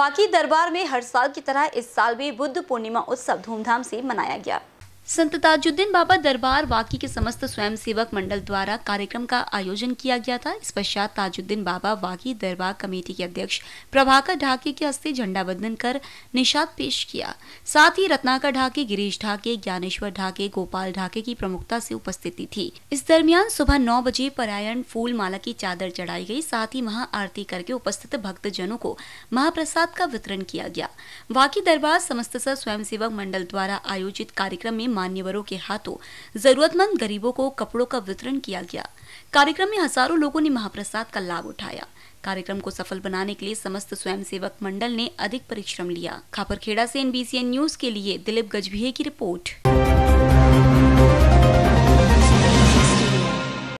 वाकी दरबार में हर साल की तरह इस साल भी बुद्ध पूर्णिमा उत्सव धूमधाम से मनाया गया संत ताजुद्दीन बाबा दरबार वाकी के समस्त स्वयंसेवक मंडल द्वारा कार्यक्रम का आयोजन किया गया था इस पश्चात ताजुद्दीन बाबा वाकी दरबार कमेटी के अध्यक्ष प्रभाकर ढाके के हस्ते झंडा वंदन कर निषाद पेश किया साथ ही रत्नाकर ढाके गिरीश ढाके ज्ञानेश्वर ढाके गोपाल ढाके की प्रमुखता से उपस्थिति थी इस दरमियान सुबह नौ बजे परायण फूल माला की चादर चढ़ाई गयी साथ ही महा आरती करके उपस्थित भक्त जनों को महाप्रसाद का वितरण किया गया वाकी दरबार समस्त सेवक मंडल द्वारा आयोजित कार्यक्रम में मान्यवरों के हाथों जरूरतमंद गरीबों को कपड़ों का वितरण किया गया कार्यक्रम में हजारों लोगों ने महाप्रसाद का लाभ उठाया कार्यक्रम को सफल बनाने के लिए समस्त स्वयंसेवक मंडल ने अधिक परिश्रम लिया खापरखेड़ा से एनबीसीएन न्यूज के लिए दिलीप गजभिये की रिपोर्ट